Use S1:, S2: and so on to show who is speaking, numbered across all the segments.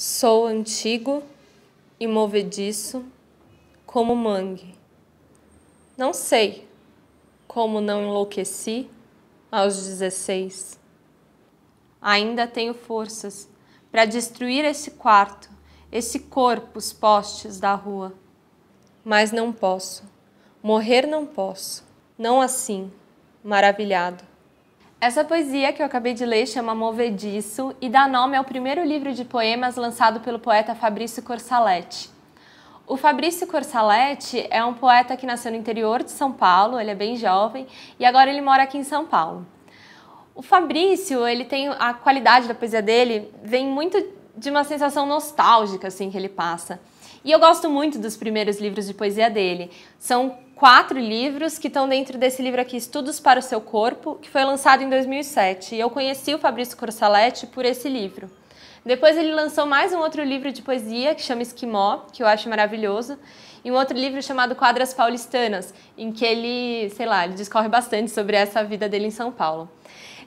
S1: Sou antigo e movediço como mangue. Não sei como não enlouqueci aos 16. Ainda tenho forças para destruir esse quarto, esse corpo, os postes da rua. Mas não posso. Morrer não posso. Não assim, maravilhado. Essa poesia que eu acabei de ler chama Movediço e dá nome ao primeiro livro de poemas lançado pelo poeta Fabrício Corsaletti. O Fabrício Corsaletti é um poeta que nasceu no interior de São Paulo, ele é bem jovem e agora ele mora aqui em São Paulo. O Fabrício, ele tem a qualidade da poesia dele vem muito de uma sensação nostálgica assim que ele passa. E eu gosto muito dos primeiros livros de poesia dele. São quatro livros que estão dentro desse livro aqui, Estudos para o Seu Corpo, que foi lançado em 2007. E eu conheci o Fabrício Corsaletti por esse livro. Depois ele lançou mais um outro livro de poesia que chama Esquimó, que eu acho maravilhoso, e um outro livro chamado Quadras Paulistanas, em que ele, sei lá, ele discorre bastante sobre essa vida dele em São Paulo.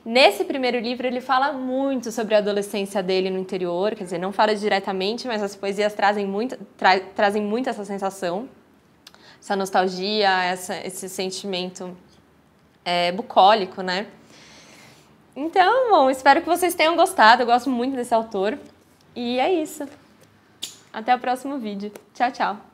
S1: Nesse primeiro livro, ele fala muito sobre a adolescência dele no interior, quer dizer, não fala diretamente, mas as poesias trazem muito, tra trazem muito essa sensação, essa nostalgia, essa, esse sentimento é, bucólico, né? Então, bom, espero que vocês tenham gostado. Eu gosto muito desse autor. E é isso. Até o próximo vídeo. Tchau, tchau.